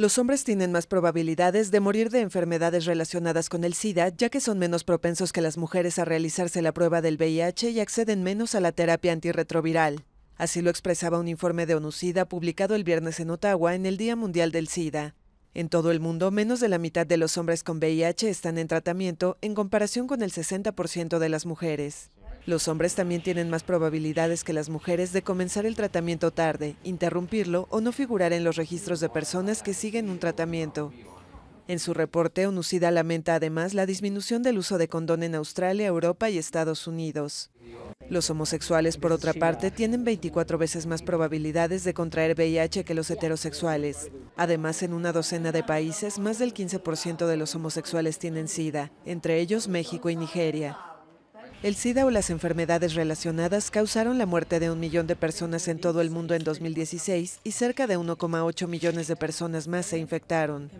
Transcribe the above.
Los hombres tienen más probabilidades de morir de enfermedades relacionadas con el SIDA, ya que son menos propensos que las mujeres a realizarse la prueba del VIH y acceden menos a la terapia antirretroviral. Así lo expresaba un informe de ONUCIDA publicado el viernes en Ottawa en el Día Mundial del SIDA. En todo el mundo, menos de la mitad de los hombres con VIH están en tratamiento en comparación con el 60% de las mujeres. Los hombres también tienen más probabilidades que las mujeres de comenzar el tratamiento tarde, interrumpirlo o no figurar en los registros de personas que siguen un tratamiento. En su reporte, Onucida lamenta además la disminución del uso de condón en Australia, Europa y Estados Unidos. Los homosexuales, por otra parte, tienen 24 veces más probabilidades de contraer VIH que los heterosexuales. Además, en una docena de países, más del 15% de los homosexuales tienen SIDA, entre ellos México y Nigeria. El SIDA o las enfermedades relacionadas causaron la muerte de un millón de personas en todo el mundo en 2016 y cerca de 1,8 millones de personas más se infectaron.